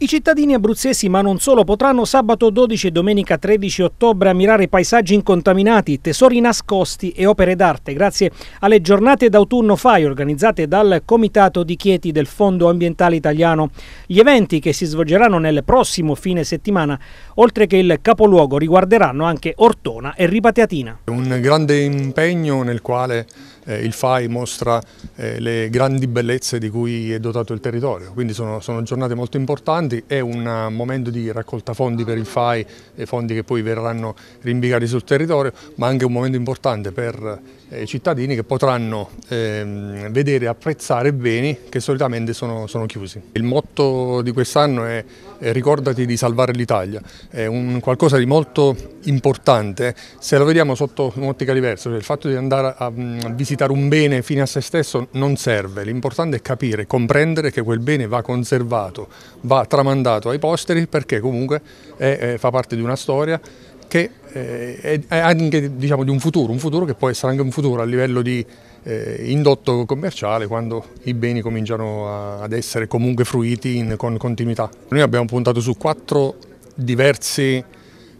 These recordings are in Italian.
I cittadini abruzzesi, ma non solo, potranno sabato 12 e domenica 13 ottobre ammirare paesaggi incontaminati, tesori nascosti e opere d'arte grazie alle giornate d'autunno FAI organizzate dal Comitato di Chieti del Fondo Ambientale Italiano. Gli eventi che si svolgeranno nel prossimo fine settimana, oltre che il capoluogo, riguarderanno anche Ortona e Ripateatina. Un grande impegno nel quale eh, il FAI mostra eh, le grandi bellezze di cui è dotato il territorio, quindi sono, sono, giornate molto importanti, è un eh, momento di raccolta fondi per il FAI, fondi che poi verranno rimbicati sul territorio, ma anche un momento importante per eh, i cittadini che potranno ehm, vedere e apprezzare beni che solitamente sono, sono chiusi. Il motto di quest'anno è, è ricordati di salvare l'Italia, è un qualcosa di molto importante, se lo vediamo sotto un'ottica diversa, cioè il fatto di andare a, mm, visitare un bene fine a se stesso non serve, l'importante è capire, comprendere che quel bene va conservato, va tramandato ai posteri perché comunque è, è, fa parte di una storia che eh, è anche diciamo, di un futuro, un futuro che può essere anche un futuro a livello di eh, indotto commerciale quando i beni cominciano a, ad essere comunque fruiti in, con continuità. Noi abbiamo puntato su quattro diversi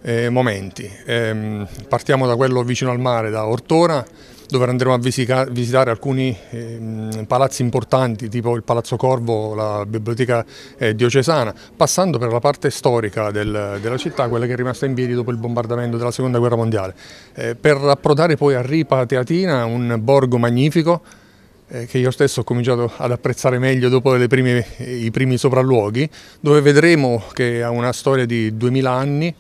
eh, momenti. Eh, partiamo da quello vicino al mare, da Ortona, dove andremo a visitare alcuni eh, palazzi importanti, tipo il Palazzo Corvo, la biblioteca eh, diocesana, passando per la parte storica del, della città, quella che è rimasta in piedi dopo il bombardamento della Seconda Guerra Mondiale, eh, per approdare poi a Ripa Teatina, un borgo magnifico, eh, che io stesso ho cominciato ad apprezzare meglio dopo prime, i primi sopralluoghi, dove vedremo che ha una storia di 2000 anni,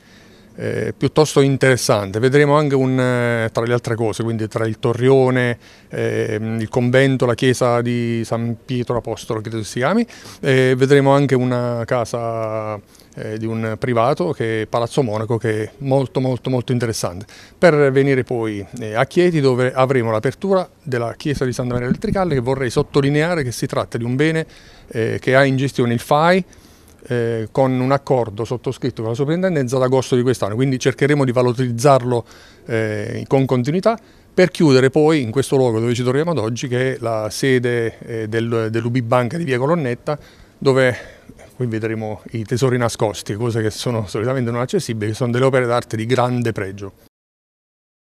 eh, piuttosto interessante. Vedremo anche un, eh, tra le altre cose, quindi tra il torrione, eh, il convento, la chiesa di San Pietro Apostolo, credo si chiami, eh, vedremo anche una casa eh, di un privato che è Palazzo Monaco che è molto molto molto interessante per venire poi eh, a Chieti dove avremo l'apertura della chiesa di Santa Maria del Tricalle che vorrei sottolineare che si tratta di un bene che ha in gestione il FAI eh, con un accordo sottoscritto con la soprintendenza ad agosto di quest'anno, quindi cercheremo di valorizzarlo eh, con continuità per chiudere poi in questo luogo dove ci troviamo ad oggi che è la sede eh, del, dell'UB Banca di Via Colonnetta dove eh, qui vedremo i tesori nascosti, cose che sono solitamente non accessibili, che sono delle opere d'arte di grande pregio.